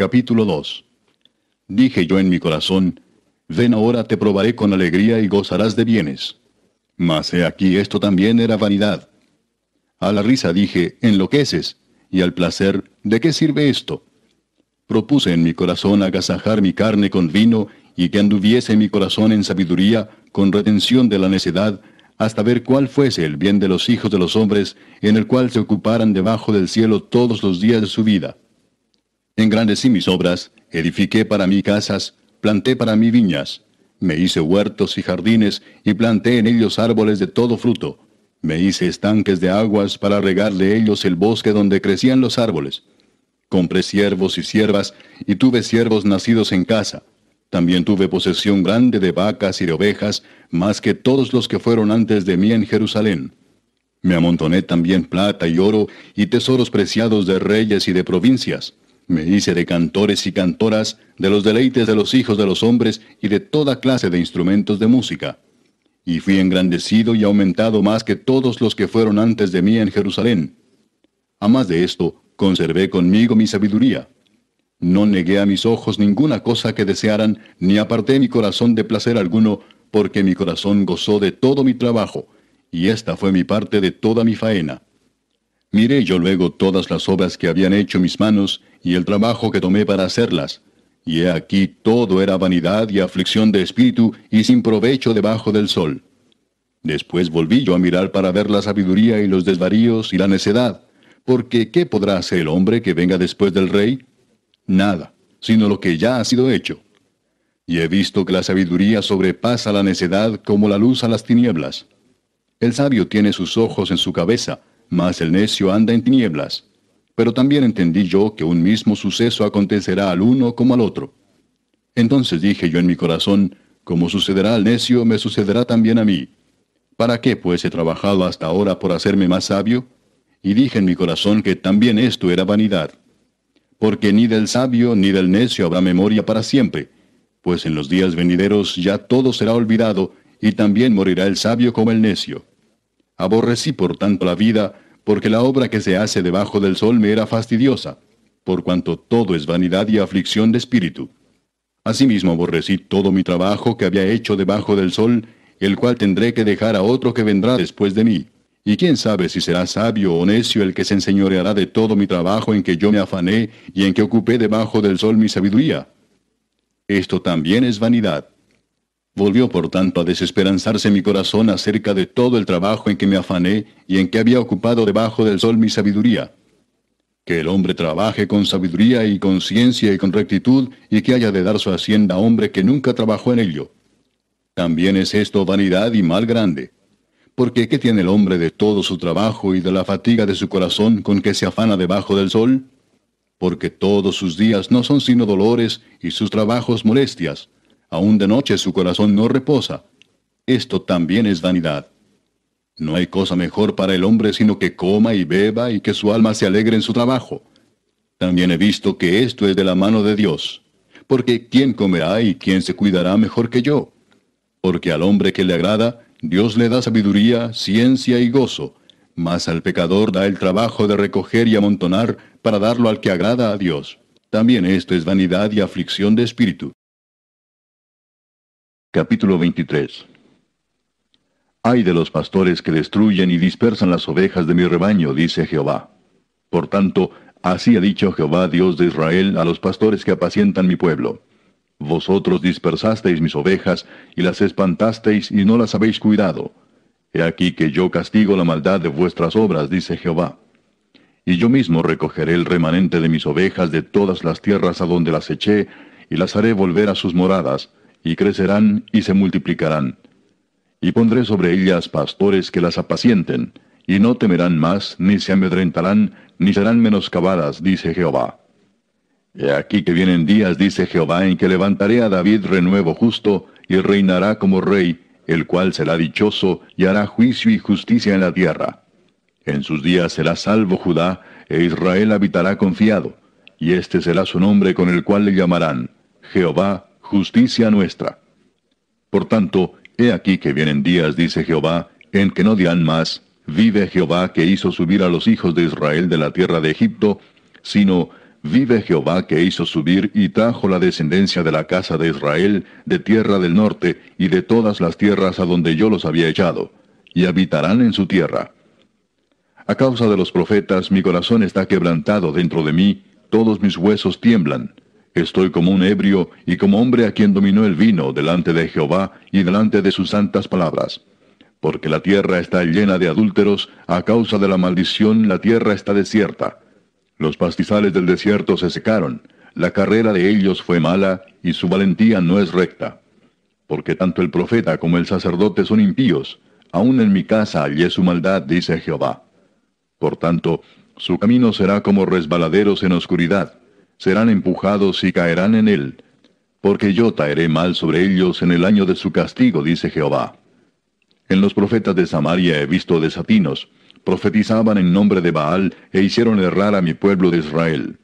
Capítulo 2 Dije yo en mi corazón, Ven ahora te probaré con alegría y gozarás de bienes. Mas he aquí esto también era vanidad. A la risa dije, enloqueces, y al placer, ¿de qué sirve esto? Propuse en mi corazón agasajar mi carne con vino, y que anduviese mi corazón en sabiduría, con retención de la necedad, hasta ver cuál fuese el bien de los hijos de los hombres, en el cual se ocuparan debajo del cielo todos los días de su vida. Engrandecí mis obras, edifiqué para mí casas, planté para mí viñas. Me hice huertos y jardines y planté en ellos árboles de todo fruto. Me hice estanques de aguas para regar de ellos el bosque donde crecían los árboles. Compré siervos y siervas y tuve siervos nacidos en casa. También tuve posesión grande de vacas y de ovejas, más que todos los que fueron antes de mí en Jerusalén. Me amontoné también plata y oro y tesoros preciados de reyes y de provincias me hice de cantores y cantoras, de los deleites de los hijos de los hombres y de toda clase de instrumentos de música. Y fui engrandecido y aumentado más que todos los que fueron antes de mí en Jerusalén. A más de esto, conservé conmigo mi sabiduría. No negué a mis ojos ninguna cosa que desearan, ni aparté mi corazón de placer alguno, porque mi corazón gozó de todo mi trabajo, y esta fue mi parte de toda mi faena. Miré yo luego todas las obras que habían hecho mis manos, y el trabajo que tomé para hacerlas. Y he aquí todo era vanidad y aflicción de espíritu y sin provecho debajo del sol. Después volví yo a mirar para ver la sabiduría y los desvaríos y la necedad, porque ¿qué podrá hacer el hombre que venga después del rey? Nada, sino lo que ya ha sido hecho. Y he visto que la sabiduría sobrepasa la necedad como la luz a las tinieblas. El sabio tiene sus ojos en su cabeza, mas el necio anda en tinieblas pero también entendí yo que un mismo suceso acontecerá al uno como al otro. Entonces dije yo en mi corazón, como sucederá al necio, me sucederá también a mí. ¿Para qué pues he trabajado hasta ahora por hacerme más sabio? Y dije en mi corazón que también esto era vanidad. Porque ni del sabio ni del necio habrá memoria para siempre, pues en los días venideros ya todo será olvidado, y también morirá el sabio como el necio. Aborrecí por tanto la vida, porque la obra que se hace debajo del sol me era fastidiosa, por cuanto todo es vanidad y aflicción de espíritu. Asimismo aborrecí todo mi trabajo que había hecho debajo del sol, el cual tendré que dejar a otro que vendrá después de mí. Y quién sabe si será sabio o necio el que se enseñoreará de todo mi trabajo en que yo me afané y en que ocupé debajo del sol mi sabiduría. Esto también es vanidad. Volvió por tanto a desesperanzarse mi corazón acerca de todo el trabajo en que me afané y en que había ocupado debajo del sol mi sabiduría. Que el hombre trabaje con sabiduría y con ciencia y con rectitud y que haya de dar su hacienda a hombre que nunca trabajó en ello. También es esto vanidad y mal grande. Porque ¿qué tiene el hombre de todo su trabajo y de la fatiga de su corazón con que se afana debajo del sol? Porque todos sus días no son sino dolores y sus trabajos molestias aún de noche su corazón no reposa. Esto también es vanidad. No hay cosa mejor para el hombre sino que coma y beba y que su alma se alegre en su trabajo. También he visto que esto es de la mano de Dios, porque ¿quién comerá y quién se cuidará mejor que yo? Porque al hombre que le agrada, Dios le da sabiduría, ciencia y gozo, mas al pecador da el trabajo de recoger y amontonar para darlo al que agrada a Dios. También esto es vanidad y aflicción de espíritu. Capítulo 23 Ay de los pastores que destruyen y dispersan las ovejas de mi rebaño, dice Jehová. Por tanto, así ha dicho Jehová Dios de Israel a los pastores que apacientan mi pueblo. Vosotros dispersasteis mis ovejas y las espantasteis y no las habéis cuidado. He aquí que yo castigo la maldad de vuestras obras, dice Jehová. Y yo mismo recogeré el remanente de mis ovejas de todas las tierras a donde las eché, y las haré volver a sus moradas, y crecerán y se multiplicarán. Y pondré sobre ellas pastores que las apacienten, y no temerán más, ni se amedrentarán, ni serán menoscabadas, dice Jehová. He aquí que vienen días, dice Jehová, en que levantaré a David renuevo justo, y reinará como rey, el cual será dichoso, y hará juicio y justicia en la tierra. En sus días será salvo Judá, e Israel habitará confiado, y este será su nombre con el cual le llamarán Jehová justicia nuestra. Por tanto, he aquí que vienen días, dice Jehová, en que no dirán más, vive Jehová que hizo subir a los hijos de Israel de la tierra de Egipto, sino, vive Jehová que hizo subir y trajo la descendencia de la casa de Israel, de tierra del norte, y de todas las tierras a donde yo los había echado, y habitarán en su tierra. A causa de los profetas mi corazón está quebrantado dentro de mí, todos mis huesos tiemblan. Estoy como un ebrio y como hombre a quien dominó el vino delante de Jehová y delante de sus santas palabras. Porque la tierra está llena de adúlteros, a causa de la maldición la tierra está desierta. Los pastizales del desierto se secaron, la carrera de ellos fue mala y su valentía no es recta. Porque tanto el profeta como el sacerdote son impíos, aún en mi casa hallé su maldad, dice Jehová. Por tanto, su camino será como resbaladeros en oscuridad serán empujados y caerán en él, porque yo traeré mal sobre ellos en el año de su castigo, dice Jehová. En los profetas de Samaria he visto desatinos, profetizaban en nombre de Baal e hicieron errar a mi pueblo de Israel.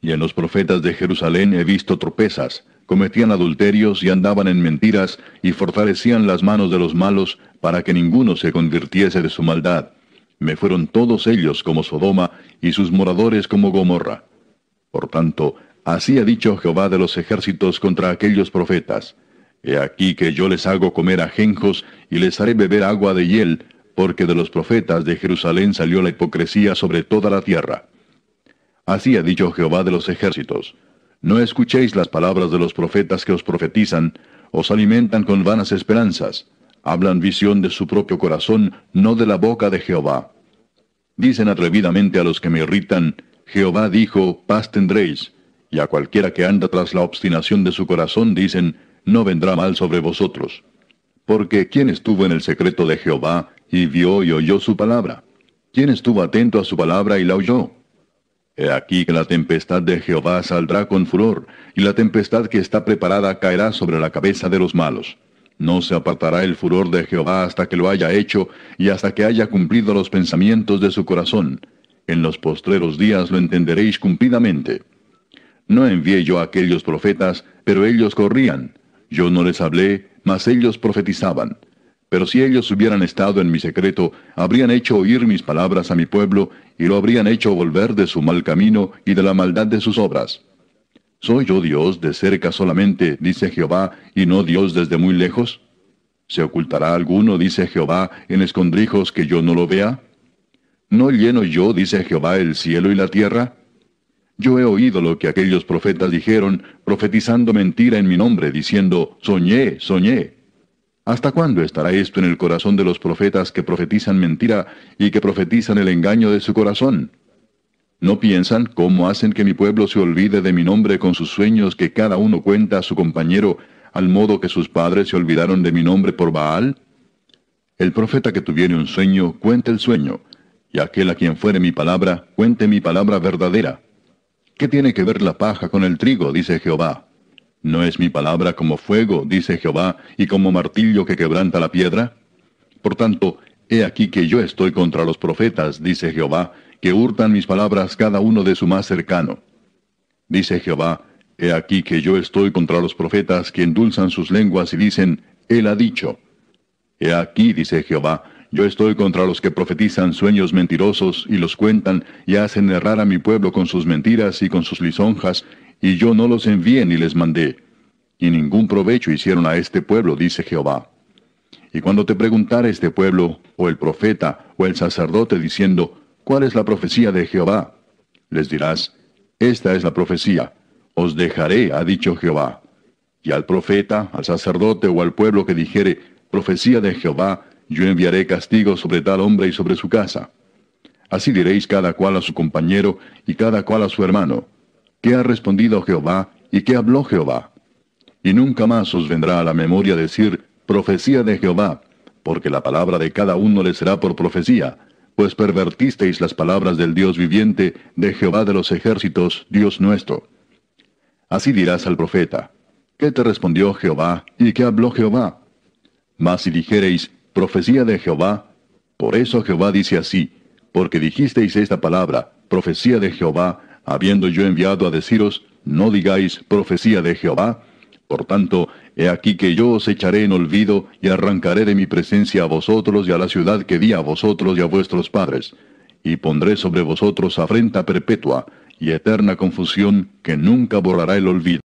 Y en los profetas de Jerusalén he visto tropezas, cometían adulterios y andaban en mentiras y fortalecían las manos de los malos para que ninguno se convirtiese de su maldad. Me fueron todos ellos como Sodoma y sus moradores como Gomorra. Por tanto, así ha dicho Jehová de los ejércitos contra aquellos profetas. He aquí que yo les hago comer ajenjos y les haré beber agua de hiel, porque de los profetas de Jerusalén salió la hipocresía sobre toda la tierra. Así ha dicho Jehová de los ejércitos. No escuchéis las palabras de los profetas que os profetizan, os alimentan con vanas esperanzas, hablan visión de su propio corazón, no de la boca de Jehová. Dicen atrevidamente a los que me irritan, Jehová dijo, paz tendréis, y a cualquiera que anda tras la obstinación de su corazón dicen, no vendrá mal sobre vosotros. Porque ¿quién estuvo en el secreto de Jehová y vio y oyó su palabra? ¿Quién estuvo atento a su palabra y la oyó? He aquí que la tempestad de Jehová saldrá con furor, y la tempestad que está preparada caerá sobre la cabeza de los malos. No se apartará el furor de Jehová hasta que lo haya hecho y hasta que haya cumplido los pensamientos de su corazón en los postreros días lo entenderéis cumplidamente. No envié yo a aquellos profetas, pero ellos corrían. Yo no les hablé, mas ellos profetizaban. Pero si ellos hubieran estado en mi secreto, habrían hecho oír mis palabras a mi pueblo, y lo habrían hecho volver de su mal camino y de la maldad de sus obras. ¿Soy yo Dios de cerca solamente, dice Jehová, y no Dios desde muy lejos? ¿Se ocultará alguno, dice Jehová, en escondrijos que yo no lo vea? ¿No lleno yo, dice Jehová, el cielo y la tierra? Yo he oído lo que aquellos profetas dijeron, profetizando mentira en mi nombre, diciendo, soñé, soñé. ¿Hasta cuándo estará esto en el corazón de los profetas que profetizan mentira y que profetizan el engaño de su corazón? ¿No piensan cómo hacen que mi pueblo se olvide de mi nombre con sus sueños que cada uno cuenta a su compañero, al modo que sus padres se olvidaron de mi nombre por Baal? El profeta que tuviere un sueño cuenta el sueño, y aquel a quien fuere mi palabra, cuente mi palabra verdadera. ¿Qué tiene que ver la paja con el trigo? dice Jehová. ¿No es mi palabra como fuego, dice Jehová, y como martillo que quebranta la piedra? Por tanto, he aquí que yo estoy contra los profetas, dice Jehová, que hurtan mis palabras cada uno de su más cercano. Dice Jehová, he aquí que yo estoy contra los profetas que endulzan sus lenguas y dicen, Él ha dicho. He aquí, dice Jehová, yo estoy contra los que profetizan sueños mentirosos y los cuentan y hacen errar a mi pueblo con sus mentiras y con sus lisonjas, y yo no los envié ni les mandé. Y ningún provecho hicieron a este pueblo, dice Jehová. Y cuando te preguntara este pueblo, o el profeta, o el sacerdote, diciendo, ¿cuál es la profecía de Jehová? Les dirás, esta es la profecía, os dejaré, ha dicho Jehová. Y al profeta, al sacerdote o al pueblo que dijere, profecía de Jehová, yo enviaré castigo sobre tal hombre y sobre su casa. Así diréis cada cual a su compañero y cada cual a su hermano. ¿Qué ha respondido Jehová y qué habló Jehová? Y nunca más os vendrá a la memoria decir profecía de Jehová, porque la palabra de cada uno le será por profecía, pues pervertisteis las palabras del Dios viviente, de Jehová de los ejércitos, Dios nuestro. Así dirás al profeta, ¿qué te respondió Jehová y qué habló Jehová? Mas si dijereis, Profecía de Jehová. Por eso Jehová dice así, porque dijisteis esta palabra, profecía de Jehová, habiendo yo enviado a deciros, no digáis profecía de Jehová. Por tanto, he aquí que yo os echaré en olvido y arrancaré de mi presencia a vosotros y a la ciudad que di a vosotros y a vuestros padres, y pondré sobre vosotros afrenta perpetua y eterna confusión que nunca borrará el olvido.